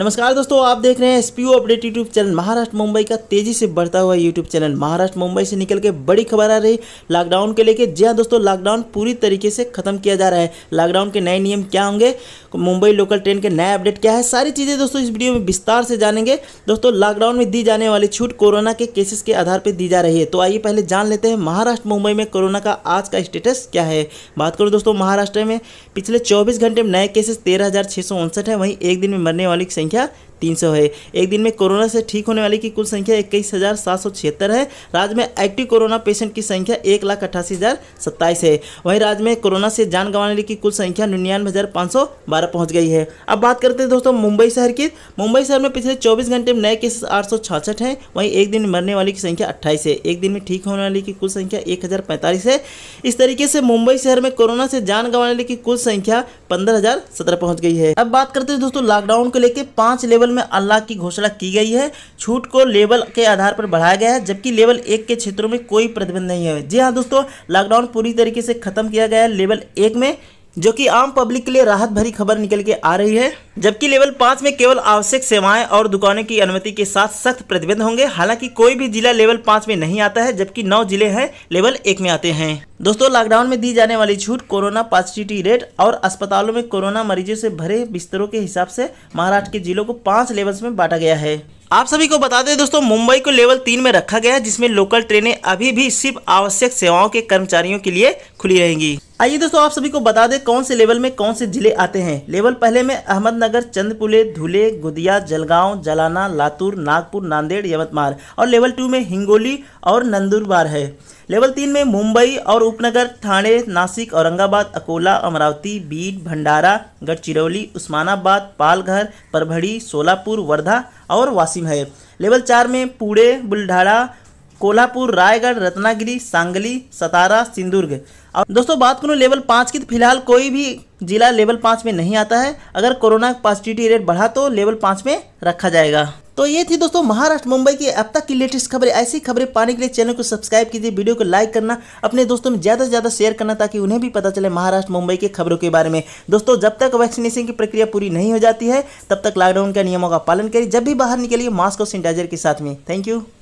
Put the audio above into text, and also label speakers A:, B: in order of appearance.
A: नमस्कार दोस्तों आप देख रहे हैं S update YouTube channel Maharashtra Mumbai का तेजी से बढ़ता हुआ यूट्यूब चैनल महाराष्ट्र मुंबई से निकल के बड़ी खबर आ रही लॉकडाउन के लेके जी हाँ दोस्तों लॉकडाउन पूरी तरीके से खत्म किया जा रहा है लॉकडाउन के नए नियम क्या होंगे मुंबई लोकल ट्रेन के नए अपडेट क्या है सारी चीज़ें दोस्तों इस वीडियो में विस्तार से जानेंगे दोस्तों लॉकडाउन में दी जाने वाली छूट कोरोना के केसेस के आधार पर दी जा रही है तो आइए पहले जान लेते हैं महाराष्ट्र मुंबई में कोरोना का आज का स्टेटस क्या है बात करूँ दोस्तों महाराष्ट्र में पिछले चौबीस घंटे में नए केसेस तेरह है वहीं एक दिन में मरने वाली Yeah. तीन सौ है एक दिन में कोरोना से ठीक होने वाले की कुल संख्या इक्कीस हज़ार सात सौ छिहत्तर है राज्य में एक्टिव कोरोना पेशेंट की संख्या एक लाख अट्ठासी हज़ार सत्ताईस है वहीं राज्य में कोरोना से जान गंवाने वाले की कुल संख्या निन्यानवे हज़ार पाँच सौ बारह पहुंच गई है अब बात करते हैं दोस्तों मुंबई शहर की मुंबई शहर में पिछले चौबीस घंटे में नए केसेस आठ सौ छाछठ है वहीं एक दिन मरने वाले की संख्या अट्ठाईस है एक दिन में ठीक होने वाले की कुल संख्या एक हज़ार पैंतालीस है इस तरीके से मुंबई शहर में कोरोना से जान गंवाने वाले की कुल संख्या पंद्रह हज़ार सत्रह पहुंच गई है अब बात करते हैं दोस्तों लॉकडाउन को लेकर पांच लेवल लेवल में अल्लाह की घोषणा की गई है छूट को लेवल के आधार पर बढ़ाया गया है जबकि लेवल एक के क्षेत्रों में कोई प्रतिबंध नहीं है जी हाँ दोस्तों लॉकडाउन पूरी तरीके से खत्म किया गया है लेवल एक में जो कि आम पब्लिक के लिए राहत भरी खबर निकल के आ रही है जबकि लेवल पाँच में केवल आवश्यक सेवाएं और दुकानों की अनुमति के साथ सख्त प्रतिबंध होंगे हालांकि कोई भी जिला लेवल पाँच में नहीं आता है जबकि नौ जिले हैं लेवल एक में आते हैं दोस्तों लॉकडाउन में दी जाने वाली छूट कोरोना पॉजिटिविटी रेट और अस्पतालों में कोरोना मरीजों से भरे बिस्तरों के हिसाब से महाराष्ट्र के जिलों को पाँच लेवल्स में बांटा गया है आप सभी को बता दें दोस्तों मुंबई को लेवल तीन में रखा गया है जिसमें लोकल ट्रेनें अभी भी सिर्फ आवश्यक सेवाओं के कर्मचारियों के लिए खुली रहेंगी आइए दोस्तों आप सभी को बता दें कौन से लेवल में कौन से जिले आते हैं लेवल पहले में अहमदनगर चंदपुले धुले गुदिया जलगांव जलाना लातूर नागपुर नांदेड़ यवतमाल और लेवल टू में हिंगोली और नंदुरबार है लेवल तीन में मुंबई और उपनगर थाने नासिक औरंगाबाद अकोला अमरावती बीड भंडारा गढ़चिरौली उस्मानाबाद पालघर परभड़ी सोलापुर वर्धा और वासिम है लेवल चार में पूड़े बुल्ढाड़ा कोल्हापुर रायगढ़ रत्नागिरी सांगली सतारा सिंधुर्ग और दोस्तों बात करूँ लेवल पाँच की तो फिलहाल कोई भी जिला लेवल पाँच में नहीं आता है अगर कोरोना पॉजिटिविटी रेट बढ़ा तो लेवल पाँच में रखा जाएगा तो ये थी दोस्तों महाराष्ट्र मुंबई की अब तक की लेटेस्ट खबरें ऐसी खबरें पाने के लिए चैनल को सब्सक्राइब कीजिए वीडियो को लाइक करना अपने दोस्तों में ज़्यादा से ज़्यादा शेयर करना ताकि उन्हें भी पता चले महाराष्ट्र मुंबई के खबरों के बारे में दोस्तों जब तक वैक्सीनेशन की प्रक्रिया पूरी नहीं हो जाती है तब तक लॉकडाउन के नियमों का पालन करिए जब भी बाहर निकलिए मास्क और सैनिटाइजर के साथ में थैंक यू